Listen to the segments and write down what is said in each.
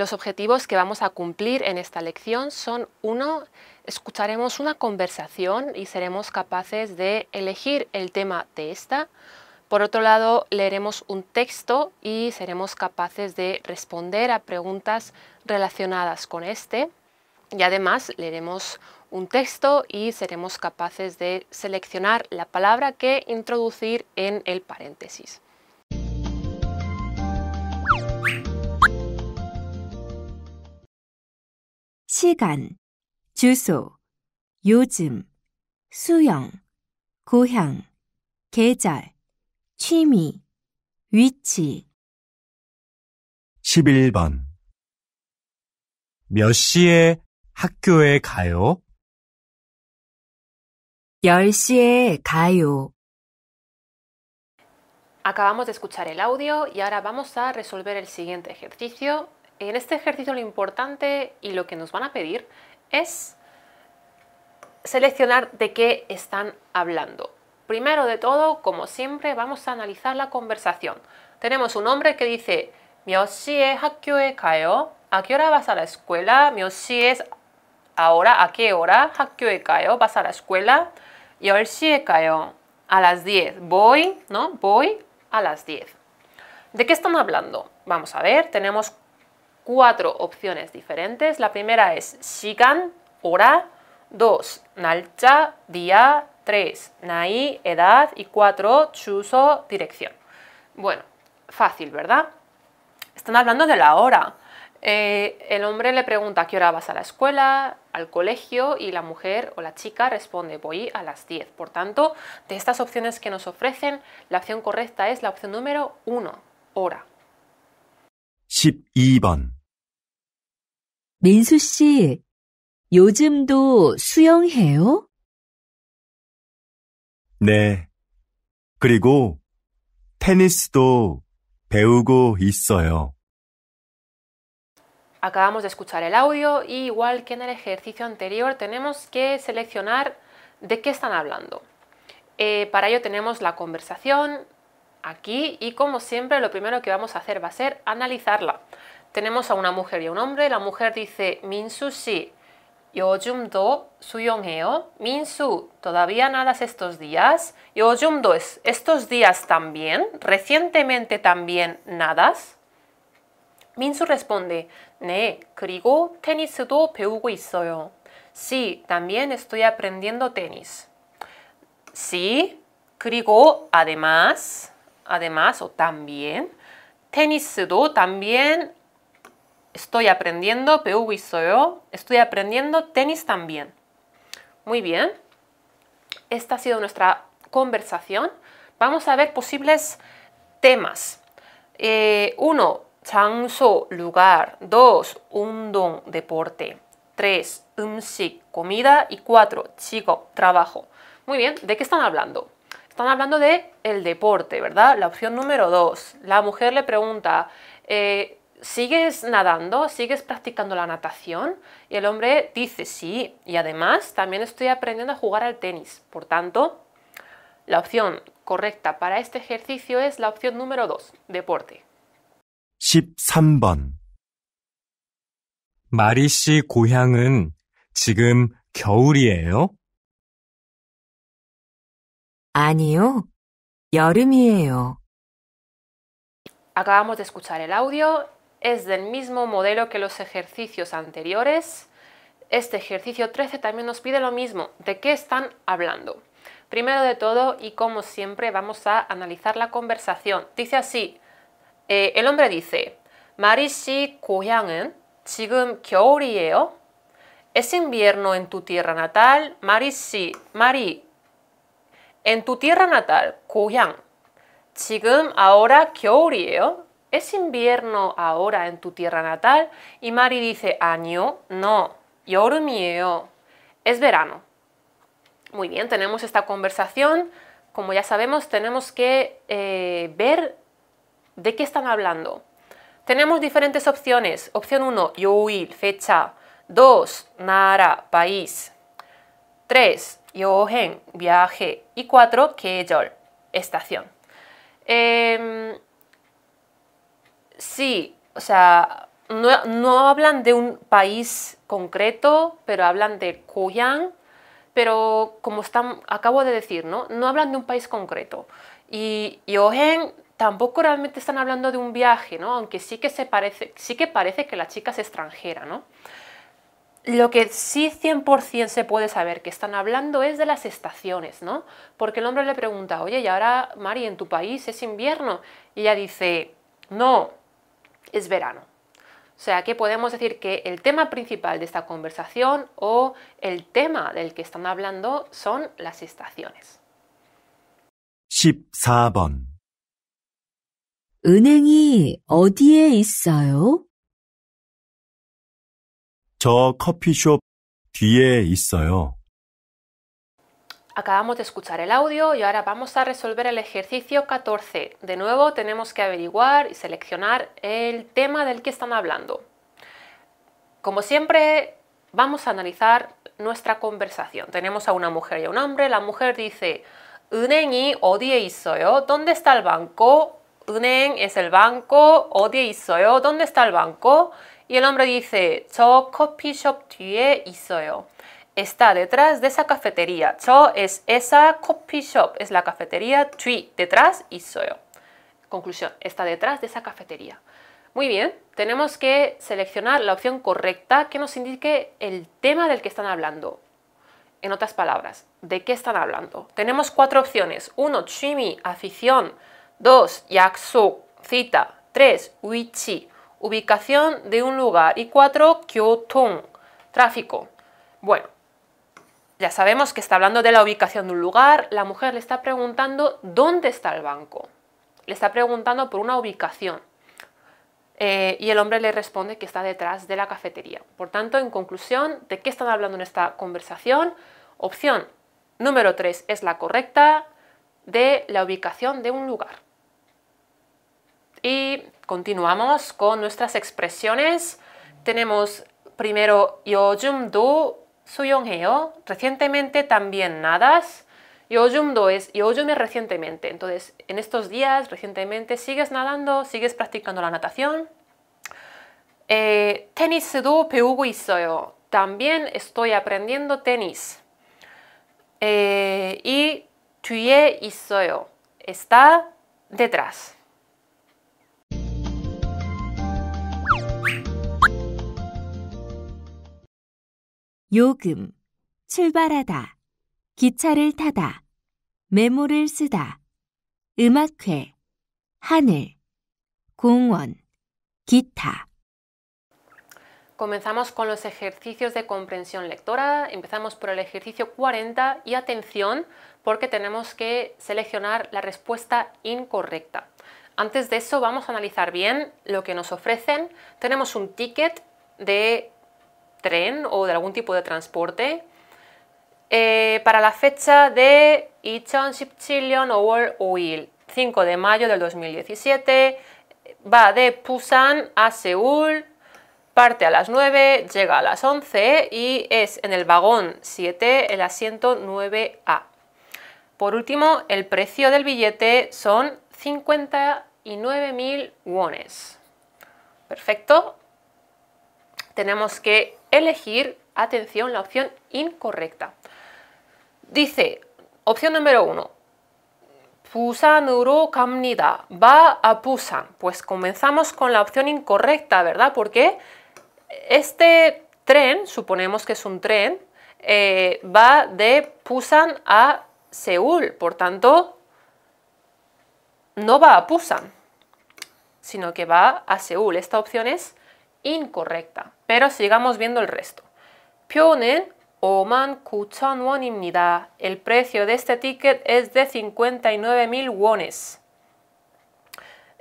Los objetivos que vamos a cumplir en esta lección son uno, escucharemos una conversación y seremos capaces de elegir el tema de esta. Por otro lado, leeremos un texto y seremos capaces de responder a preguntas relacionadas con este. Y además leeremos un texto y seremos capaces de seleccionar la palabra que introducir en el paréntesis. 시간, 주소, 요즘, 수영, 고향, 계절, 취미, 위치. 11번. 몇 시에 학교에 가요? 10시에 가요. Acabamos de escuchar el audio y ahora vamos a resolver el siguiente ejercicio En este ejercicio lo importante y lo que nos van a pedir es seleccionar de qué están hablando. Primero de todo, como siempre, vamos a analizar la conversación. Tenemos un hombre que dice, e e Kayo. ¿A qué hora vas a la escuela? si es ahora, ¿a qué hora? e Kayo, vas a la escuela. Kayo, a las 10. Voy, ¿no? Voy a las 10. ¿De qué están hablando? Vamos a ver, tenemos cuatro opciones diferentes. La primera es Shikan, hora, dos, nalcha, día, tres, nai, edad y cuatro, chuso, dirección. Bueno, fácil, ¿verdad? Están hablando de la hora. Eh, el hombre le pregunta qué hora vas a la escuela, al colegio y la mujer o la chica responde voy a las 10. Por tanto, de estas opciones que nos ofrecen, la opción correcta es la opción número 1, hora. 번 Acabamos de escuchar el audio y igual que en el ejercicio anterior tenemos que seleccionar de qué están hablando. Eh, para ello tenemos la conversación aquí y como siempre lo primero que vamos a hacer va a ser analizarla tenemos a una mujer y un hombre. La mujer dice, Minsu sí, jumdo, do Minsu, todavía nadas estos días. Yo es estos días también. Recientemente también nadas. Minsu responde, krigo tenis do 배우고 있어요. Sí, también estoy aprendiendo tenis. Sí, krigo además, además o también, tenis do también Estoy aprendiendo PU e Estoy aprendiendo tenis también. Muy bien. Esta ha sido nuestra conversación. Vamos a ver posibles temas. Eh, uno, changso lugar. Dos, don, deporte. Tres, si comida. Y cuatro, chico, trabajo. Muy bien, ¿de qué están hablando? Están hablando de el deporte, ¿verdad? La opción número dos. La mujer le pregunta, eh, ¿sigues nadando? ¿Sigues practicando la natación? Y el hombre dice, sí, y además también estoy aprendiendo a jugar al tenis. Por tanto, la opción correcta para este ejercicio es la opción número 2, deporte. Acabamos de escuchar el audio es del mismo modelo que los ejercicios anteriores. Este ejercicio 13 también nos pide lo mismo, de qué están hablando. Primero de todo, y como siempre, vamos a analizar la conversación. Dice así, eh, el hombre dice, Marishi 고향은 Chigum ¿Es invierno en tu tierra natal? si Mari, en tu tierra natal, Kuyang, Chigum ahora, ¿es invierno ahora en tu tierra natal? Y Mari dice, año, no, mío es verano. Muy bien, tenemos esta conversación. Como ya sabemos, tenemos que eh, ver de qué están hablando. Tenemos diferentes opciones. Opción 1, ir, fecha. 2, Nara, país. 3, Yohen, viaje. Y 4, yo estación. Em, Sí, o sea, no, hablan de un país concreto, pero hablan de Koyang, pero como están, acabo de decir, ¿no? no hablan de un país concreto. Y Yohen tampoco realmente están hablando de un viaje, ¿no? aunque sí que, se parece, sí que parece que la chica es extranjera. ¿no? Lo que sí 100% se puede saber que están hablando es de las estaciones, ¿no? porque el hombre le pregunta, oye, y ahora Mari, en tu país es invierno, y ella dice, no, es verano. O sea que podemos decir que el tema principal de esta conversación o el tema del que están hablando son las estaciones. 14 어디에 있어요. Acabamos de escuchar el audio y ahora vamos a resolver el ejercicio 14. De nuevo tenemos que averiguar y seleccionar el tema del que están hablando. Como siempre, vamos a analizar nuestra conversación. Tenemos a una mujer y a un hombre. La mujer dice, 은행이 어디에 있어요? ¿Dónde está el banco? 은행 es el banco. 어디에 있어요? ¿Dónde está el banco? Y el hombre dice, 저 커피숍 뒤에 있어요 está detrás de esa cafetería. Cho es esa coffee shop, es la cafetería. Tui detrás y soy. Conclusión, está detrás de esa cafetería. Muy bien, tenemos que seleccionar la opción correcta que nos indique el tema del que están hablando. En otras palabras, ¿de qué están hablando? Tenemos cuatro opciones. Uno, Chimi, afición. Dos, Yakso, cita. Tres, Uichi, ubicación de un lugar. Y 4. Kyotong, tráfico. Bueno, ya sabemos que está hablando de la ubicación de un lugar, la mujer le está preguntando dónde está el banco, le está preguntando por una ubicación. Eh, y el hombre le responde que está detrás de la cafetería. Por tanto, en conclusión, ¿de qué están hablando en esta conversación? Opción número 3 es la correcta de la ubicación de un lugar. Y continuamos con nuestras expresiones. Tenemos primero yo do 수영해요. Recientemente también nadas. 요즘도 es 요즘에 recientemente. Entonces, en estos días, recientemente, sigues nadando, sigues practicando la natación. Eh, tenis도 배우고 있어요. También estoy aprendiendo tenis. Eh, y 뒤에 Está detrás. Comenzamos con los ejercicios de comprensión lectora. Empezamos por el ejercicio 40 y atención porque tenemos que seleccionar la respuesta incorrecta. Antes de eso vamos a analizar bien lo que nos ofrecen. Tenemos un ticket de tren o de algún tipo de transporte eh, para la fecha de Ichon Chillion World Oil, 5 de mayo del 2017. Va de Busan a Seúl, parte a las 9, llega a las 11 y es en el vagón 7, el asiento 9A. Por último, el precio del billete son 59.000 wones. Perfecto, tenemos que elegir, atención, la opción incorrecta. Dice, opción número uno, Pusan Kamnida, va a Pusan. Pues comenzamos con la opción incorrecta, ¿verdad? Porque este tren, suponemos que es un tren, eh, va de Pusan a Seúl, por tanto, no va a Pusan, sino que va a Seúl. Esta opción es incorrecta. Pero sigamos viendo el resto. Pyonen 59,000 El precio de este ticket es de 59.000 wones.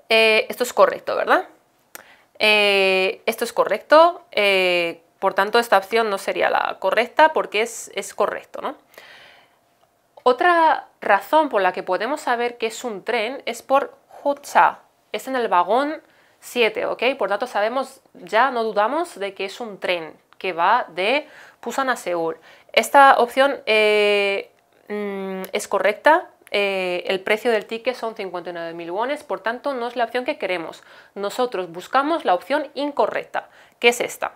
Eh, esto es correcto, ¿verdad? Eh, esto es correcto. Eh, por tanto, esta opción no sería la correcta porque es, correcto, ¿no? Otra razón por la que podemos saber que es un tren es por hucha. Es en el vagón 7, ¿ok? Por tanto, sabemos, ya no dudamos de que es un tren que va de Busan a Seúl. Esta opción eh, mm, es correcta, eh, el precio del ticket son 59.000 wones, por tanto no es la opción que queremos. Nosotros buscamos la opción incorrecta, que es esta.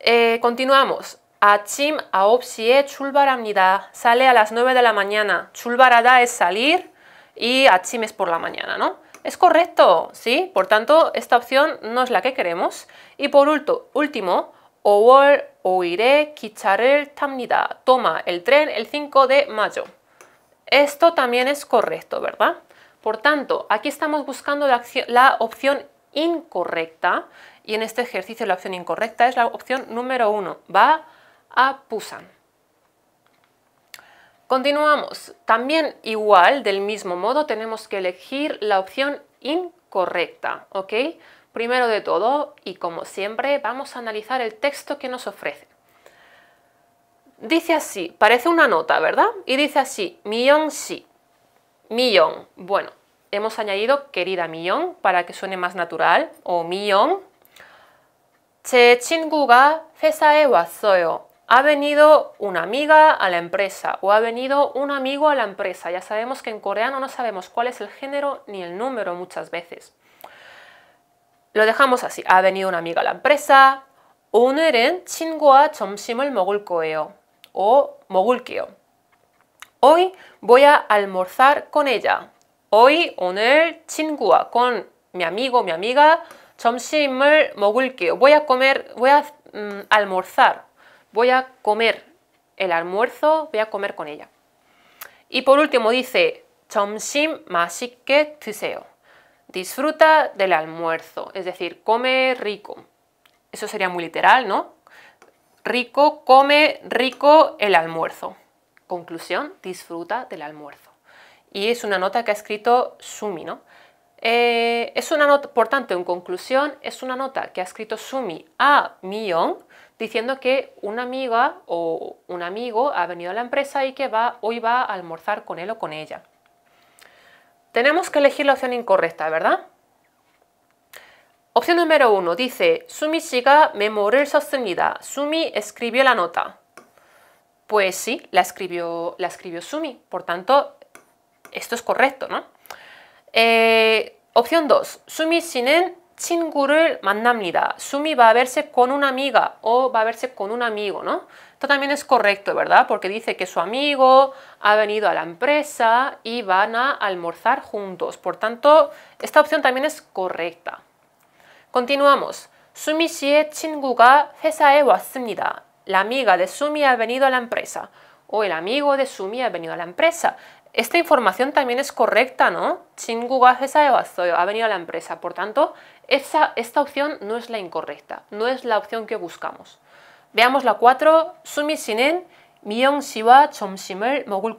Eh, continuamos. Achim aopsie chulbaramnida. Sale a las 9 de la mañana. Chulbarada es salir y achim es por la mañana, ¿no? Es correcto, ¿sí? Por tanto, esta opción no es la que queremos. Y por último, o 5일에 기차를 Toma el tren el 5 de mayo. Esto también es correcto, ¿verdad? Por tanto, aquí estamos buscando la, la opción incorrecta y en este ejercicio la opción incorrecta es la opción número 1. Va a Pusan. Continuamos. También igual, del mismo modo, tenemos que elegir la opción incorrecta, ¿ok? Primero de todo, y como siempre, vamos a analizar el texto que nos ofrece. Dice así, parece una nota, ¿verdad? Y dice así, millón sí, millón. Bueno, hemos añadido querida millón para que suene más natural, o millón. E ha venido una amiga a la empresa o ha venido un amigo a la empresa. Ya sabemos que en coreano no sabemos cuál es el género ni el número muchas veces. Lo dejamos así. Ha venido una amiga a la empresa. 오늘은 친구와 점심을 먹을 거예요. O 먹을게요. Hoy voy a almorzar con ella. Hoy, 오늘, 친구와, con mi amigo, mi amiga, 점심을 먹을게요. Voy a comer, voy a mm, almorzar voy a comer el almuerzo, voy a comer con ella. Y por último dice, tiseo'. Disfruta del almuerzo, es decir, come rico. Eso sería muy literal, ¿no? Rico, come rico el almuerzo. Conclusión, disfruta del almuerzo. Y es una nota que ha escrito Sumi, ¿no? Eh, es una nota, por tanto, en conclusión, es una nota que ha escrito Sumi a Mion diciendo que una amiga o un amigo ha venido a la empresa y que va, hoy va a almorzar con él o con ella. Tenemos que elegir la opción incorrecta, ¿verdad? Opción número uno dice, Sumi siga memoria sostenida. Sumi escribió la nota. Pues sí, la escribió, la escribió Sumi, por tanto, esto es correcto, ¿no? Eh, opción 2, Sumi Shinen 친구를 만납니다. Sumi va a verse con una amiga o va a verse con un amigo, ¿no? Esto también es correcto, ¿verdad? Porque dice que su amigo ha venido a la empresa y van a almorzar juntos. Por tanto, esta opción también es correcta. Continuamos. Sumi 씨의 친구가 회사에 왔습니다. La amiga de Sumi ha venido a la empresa. O el amigo de Sumi ha venido a la empresa. Esta información también es correcta, ¿no? ha venido a la empresa. Por tanto, esa, esta opción no es la incorrecta, no es la opción que buscamos. Veamos la 4. Sumi sinen Miyong siwa mogul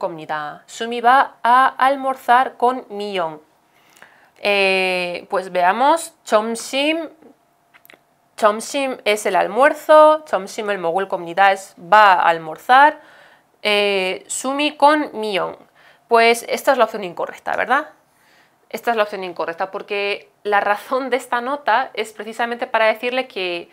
Sumi va a almorzar con Miyong. Eh, pues veamos, chomsim, chomsim es el almuerzo, chomsim el mogul comunidad es va a almorzar, eh, sumi con mion. Pues esta es la opción incorrecta, ¿verdad? Esta es la opción incorrecta porque la razón de esta nota es precisamente para decirle que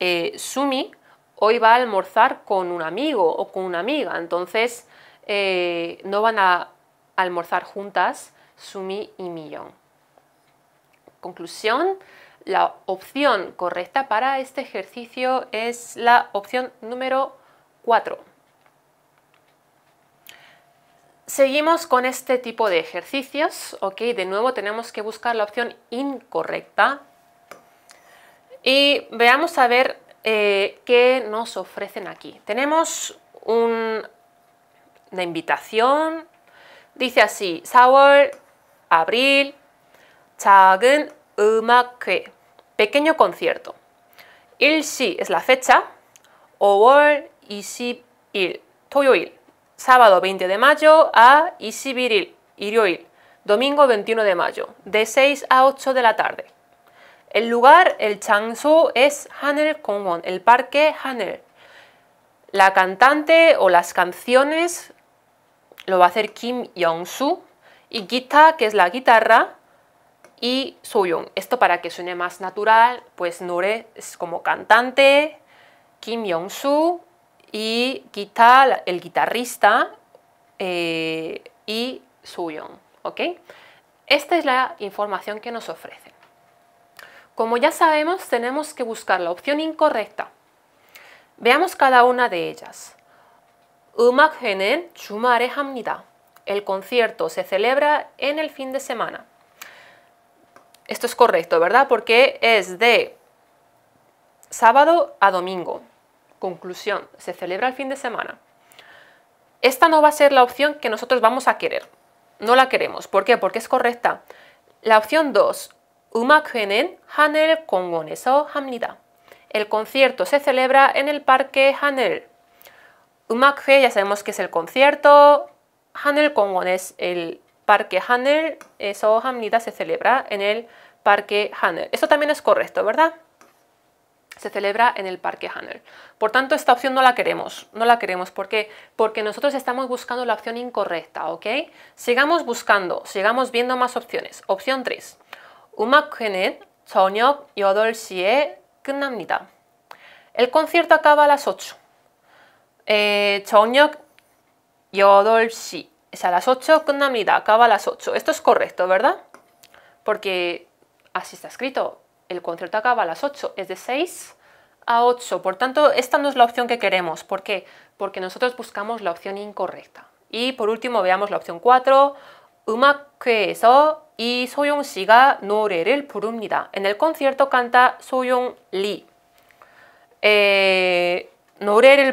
eh, Sumi hoy va a almorzar con un amigo o con una amiga, entonces eh, no van a almorzar juntas Sumi y Millón. Conclusión, la opción correcta para este ejercicio es la opción número 4. Seguimos con este tipo de ejercicios, ¿ok? De nuevo tenemos que buscar la opción incorrecta y veamos a ver eh, qué nos ofrecen aquí. Tenemos una invitación, dice así, Sour, abril, Chagun 음악회, pequeño concierto. Il-si es la fecha, 월 il toyo il sábado 20 de mayo a Isibiril, Irioil, domingo 21 de mayo, de 6 a 8 de la tarde. El lugar, el Changsu, es Hanel Kongwon, el parque Hanel. La cantante o las canciones lo va a hacer Kim Yong-su y Gita, que es la guitarra, y Soyoung. Esto para que suene más natural, pues Nure es como cantante, Kim Yong-su y el guitarrista eh, y suyo, ¿ok? Esta es la información que nos ofrecen. Como ya sabemos, tenemos que buscar la opción incorrecta. Veamos cada una de ellas. El concierto se celebra en el fin de semana. Esto es correcto, ¿verdad? Porque es de sábado a domingo. Conclusión, se celebra el fin de semana. Esta no va a ser la opción que nosotros vamos a querer. No la queremos. ¿Por qué? Porque es correcta. La opción 2, hanel hamnida. El concierto se celebra en el parque Hanel. Umakhe ya sabemos que es el concierto. Hanel Kongon es el parque Hanel. Eso se celebra en el parque Hanel. Esto también es correcto, ¿verdad? se celebra en el Parque Hanner. Por tanto, esta opción no la queremos, no la queremos. ¿Por qué? Porque nosotros estamos buscando la opción incorrecta, ¿ok? Sigamos buscando, sigamos viendo más opciones. Opción 3. 음악회는 El concierto acaba a las 8. Eh, 저녁 8시. a las 8 끝납니다. Acaba a las 8. Esto es correcto, ¿verdad? Porque así está escrito el concierto acaba a las 8, es de 6 a 8. Por tanto, esta no es la opción que queremos. ¿Por qué? Porque nosotros buscamos la opción incorrecta. Y por último, veamos la opción 4. no el por unidad. En el concierto canta Soyoung Lee. Eh,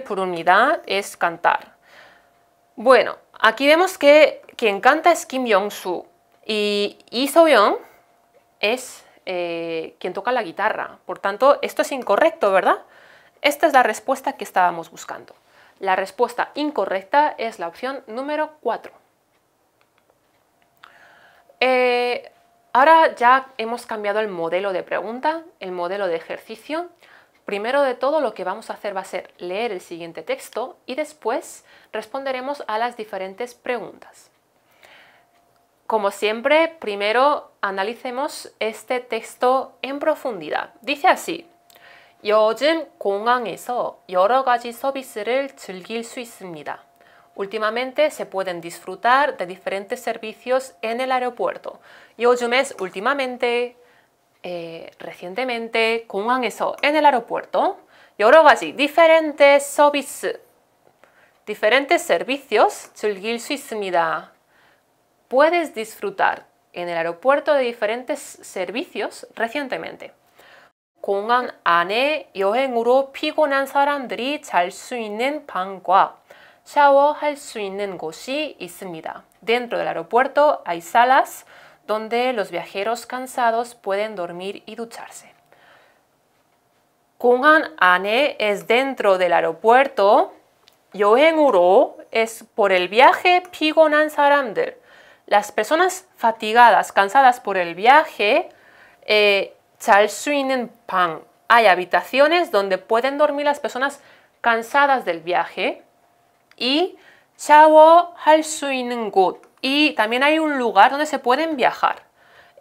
por unidad es cantar. Bueno, aquí vemos que quien canta es Kim jong soo y Soyong es eh, quien toca la guitarra. Por tanto, esto es incorrecto, ¿verdad? Esta es la respuesta que estábamos buscando. La respuesta incorrecta es la opción número 4. Eh, ahora ya hemos cambiado el modelo de pregunta, el modelo de ejercicio. Primero de todo lo que vamos a hacer va a ser leer el siguiente texto y después responderemos a las diferentes preguntas. Como siempre, primero analicemos este texto en profundidad. Dice así. 요즘 공항에서 여러 가지 서비스를 즐길 수 있습니다. Últimamente se pueden disfrutar de diferentes servicios en el aeropuerto. 요즘 es últimamente, eh, recientemente, 공항에서 en el aeropuerto. 여러 diferentes 서비스, diferentes servicios 즐길 수 있습니다 puedes disfrutar en el aeropuerto de diferentes servicios recientemente. 공항 안에 여행으로 피곤한 사람들이 있는 방과 샤워할 수 있는 곳이 있습니다. Dentro del aeropuerto hay salas donde los viajeros cansados pueden dormir y ducharse. 공항 안에 es dentro del aeropuerto. 여행으로 es por el viaje 피곤한 사람들 las personas fatigadas, cansadas por el viaje, eh, Hay habitaciones donde pueden dormir las personas cansadas del viaje. Y Y también hay un lugar donde se pueden viajar.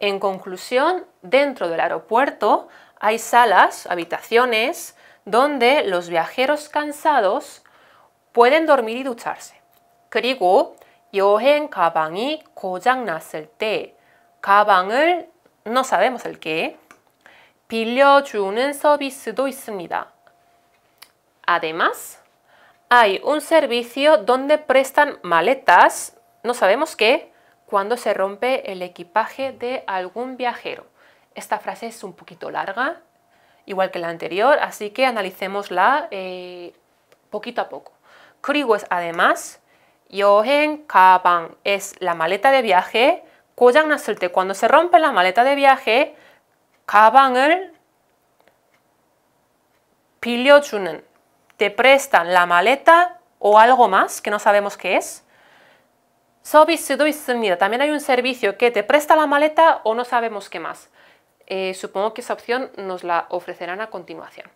En conclusión, dentro del aeropuerto hay salas, habitaciones, donde los viajeros cansados pueden dormir y ducharse. 그리고 여행 가방이 고장 났을 때 no sabemos el qué 빌려주는 서비스도 있습니다. Además, hay un servicio donde prestan maletas, no sabemos qué, cuando se rompe el equipaje de algún viajero. Esta frase es un poquito larga, igual que la anterior, así que analicémosla eh, poquito a poco. Kriwes, además en Kaban es la maleta de viaje. cuando se rompe la maleta de viaje, 가방을 빌려주는, te prestan la maleta o algo más que no sabemos qué es. 있습니다. También hay un servicio que te presta la maleta o no sabemos qué más. Eh, supongo que esa opción nos la ofrecerán a continuación.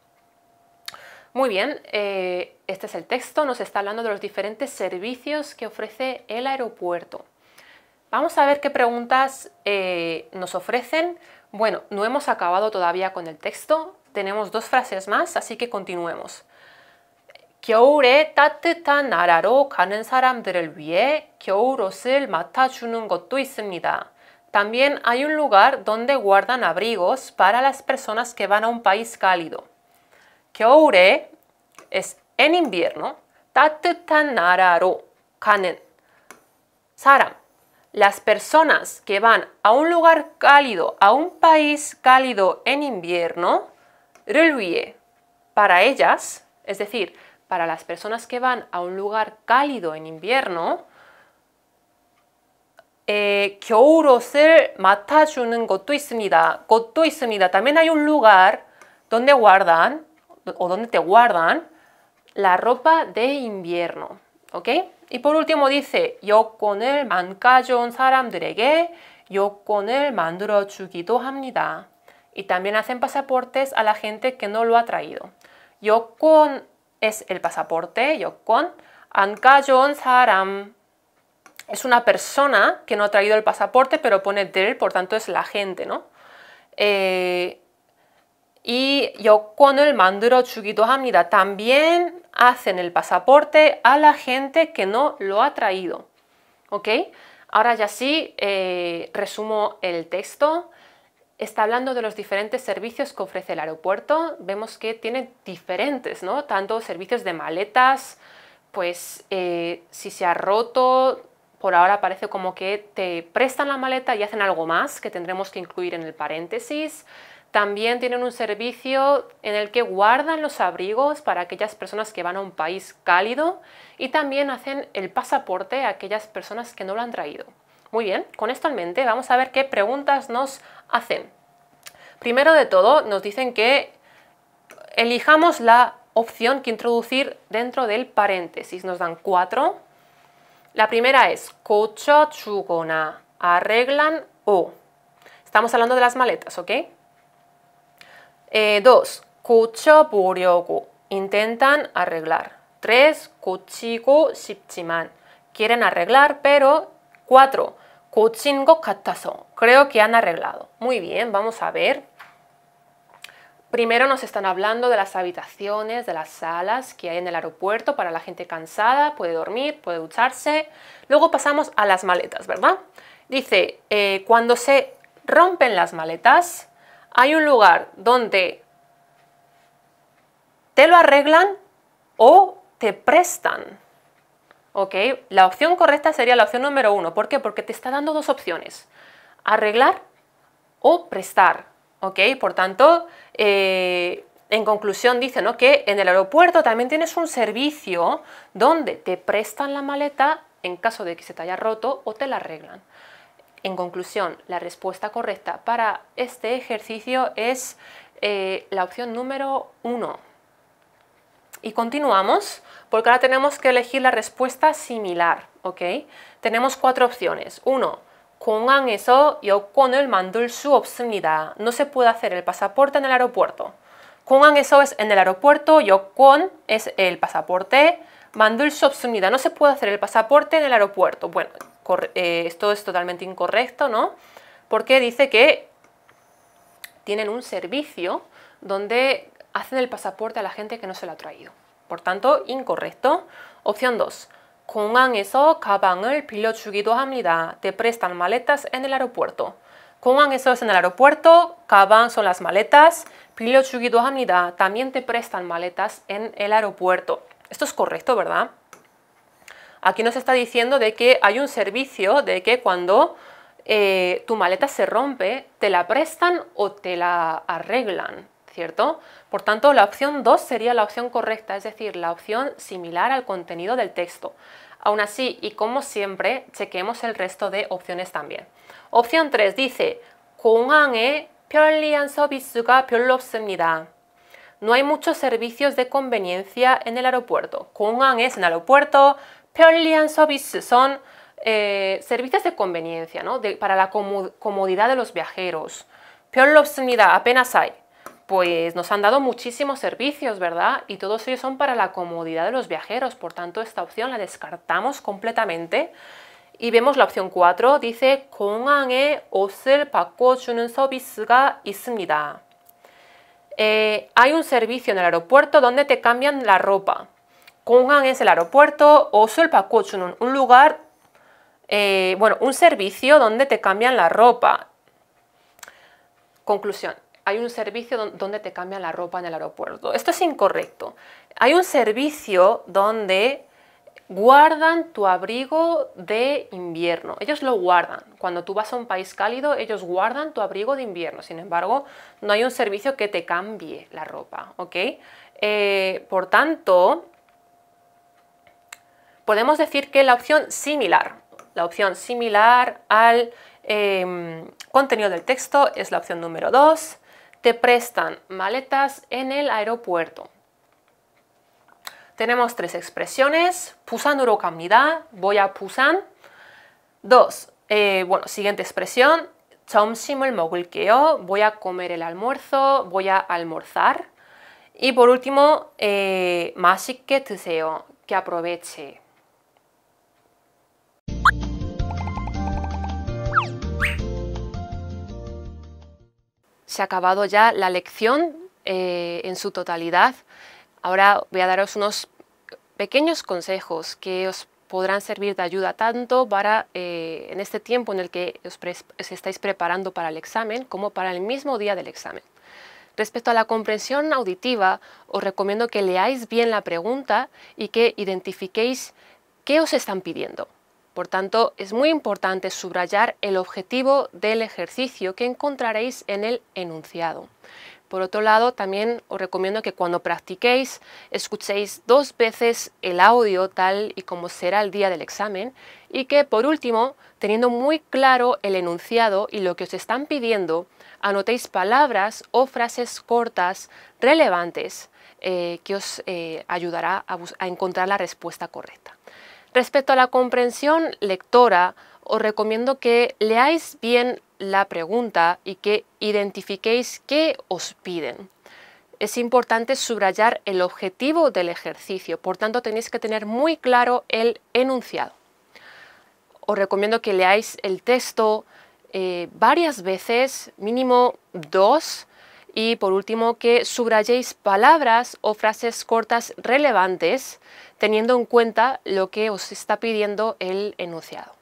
Muy bien, eh, este es el texto, nos está hablando de los diferentes servicios que ofrece el aeropuerto. Vamos a ver qué preguntas eh, nos ofrecen. Bueno, no hemos acabado todavía con el texto, tenemos dos frases más, así que continuemos. También hay un lugar donde guardan abrigos para las personas que van a un país cálido. es en invierno, tat-tan 나라로 kanen Las personas que van a un lugar cálido, a un país cálido en invierno, reluye. Para ellas, es decir, para las personas que van a un lugar cálido en invierno, eh, 것도 있습니다. También hay un lugar donde guardan, o donde te guardan, la ropa de invierno. ¿Ok? Y por último dice, yo con el mancayon saram drege, yo con el manduro chuquito hamnida. Y también hacen pasaportes a la gente que no lo ha traído. Yo con es el pasaporte, yo con ancayon saram. Es una persona que no ha traído el pasaporte, pero pone del, por tanto es la gente, ¿no? Eh, y yo con el manduro chukito hamnida también hacen el pasaporte a la gente que no lo ha traído. ¿Ok? Ahora ya sí, eh, resumo el texto. Está hablando de los diferentes servicios que ofrece el aeropuerto. Vemos que tiene diferentes, ¿no? Tanto servicios de maletas, pues eh, si se ha roto, por ahora parece como que te prestan la maleta y hacen algo más que tendremos que incluir en el paréntesis. También tienen un servicio en el que guardan los abrigos para aquellas personas que van a un país cálido y también hacen el pasaporte a aquellas personas que no lo han traído. Muy bien, con esto en mente vamos a ver qué preguntas nos hacen. Primero de todo, nos dicen que elijamos la opción que introducir dentro del paréntesis. Nos dan cuatro. La primera es Cocho chugona, arreglan o. Estamos hablando de las maletas, ¿ok? Eh, dos, buryoku, Intentan arreglar. Tres, kuchiku 싶지만. Quieren arreglar, pero. Cuatro, kuchingo 것 Creo que han arreglado. Muy bien, vamos a ver. Primero nos están hablando de las habitaciones, de las salas que hay en el aeropuerto para la gente cansada, puede dormir, puede ducharse. Luego pasamos a las maletas, ¿verdad? Dice, eh, cuando se rompen las maletas, hay un lugar donde te lo arreglan o te prestan. ¿Ok? La opción correcta sería la opción número uno. ¿Por qué? Porque te está dando dos opciones. Arreglar o prestar. ¿Ok? Por tanto, eh, en conclusión dice ¿no? que en el aeropuerto también tienes un servicio donde te prestan la maleta en caso de que se te haya roto o te la arreglan. En conclusión, la respuesta correcta para este ejercicio es eh, la opción número 1. Y continuamos, porque ahora tenemos que elegir la respuesta similar, ¿ok? Tenemos cuatro opciones. Uno: yo con el mandul su obscenidad No se puede hacer el pasaporte en el aeropuerto. eso es en el aeropuerto, con es el pasaporte, mandul su No se puede hacer el pasaporte en el aeropuerto. Bueno, eh, esto es totalmente incorrecto, ¿no? Porque dice que tienen un servicio donde hacen el pasaporte a la gente que no se lo ha traído. Por tanto, incorrecto. Opción 2. 공항에서 가방을 빌려주기도 합니다. Te prestan maletas en el aeropuerto. 공항에서 es en el aeropuerto, caban son las maletas, 빌려주기도 합니다. También te prestan maletas en el aeropuerto. Esto es correcto, ¿verdad? Aquí nos está diciendo de que hay un servicio de que cuando eh, tu maleta se rompe, te la prestan o te la arreglan, ¿cierto? Por tanto, la opción 2 sería la opción correcta, es decir, la opción similar al contenido del texto. Aún así, y como siempre, chequemos el resto de opciones también. Opción 3 dice, No hay muchos servicios de conveniencia en el aeropuerto. es en aeropuerto, 편리한 son eh, servicios de conveniencia, ¿no? para la comodidad de los viajeros. apenas hay. Pues nos han dado muchísimos servicios, ¿verdad? Y todos ellos son para la comodidad de los viajeros, por tanto esta opción la descartamos completamente. Y vemos la opción 4, dice 공항에 서비스가 있습니다. Eh, hay un servicio en el aeropuerto donde te cambian la ropa. Kungan es el aeropuerto o en un lugar, eh, bueno, un servicio donde te cambian la ropa. Conclusión, hay un servicio donde te cambian la ropa en el aeropuerto. Esto es incorrecto. Hay un servicio donde guardan tu abrigo de invierno. Ellos lo guardan. Cuando tú vas a un país cálido, ellos guardan tu abrigo de invierno. Sin embargo, no hay un servicio que te cambie la ropa, ¿ok? Eh, por tanto, podemos decir que la opción similar, la opción similar al em, contenido del texto es la opción número 2, te prestan maletas en el aeropuerto. Tenemos tres expresiones, Pusan urokamnida, voy a Pusan. Dos, eh, bueno, siguiente expresión, Chomsimul mogulkeo, voy a comer el almuerzo, voy a almorzar. Y por último, eh, te que aproveche. se ha acabado ya la lección eh, en su totalidad. Ahora voy a daros unos pequeños consejos que os podrán servir de ayuda tanto para eh, en este tiempo en el que os estáis preparando para el examen como para el mismo día del examen. Respecto a la comprensión auditiva, os recomiendo que leáis bien la pregunta y que identifiquéis qué os están pidiendo. Por tanto, es muy importante subrayar el objetivo del ejercicio que encontraréis en el enunciado. Por otro lado, también os recomiendo que cuando practiquéis escuchéis dos veces el audio tal y como será el día del examen y que por último, teniendo muy claro el enunciado y lo que os están pidiendo, anotéis palabras o frases cortas relevantes eh, que os eh, ayudará a encontrar la respuesta correcta. Respecto a la comprensión lectora, os recomiendo que leáis bien la pregunta y que identifiquéis qué os piden. Es importante subrayar el objetivo del ejercicio, por tanto tenéis que tener muy claro el enunciado. Os recomiendo que leáis el texto eh, varias veces, mínimo dos, y por último, que subrayéis palabras o frases cortas relevantes teniendo en cuenta lo que os está pidiendo el enunciado.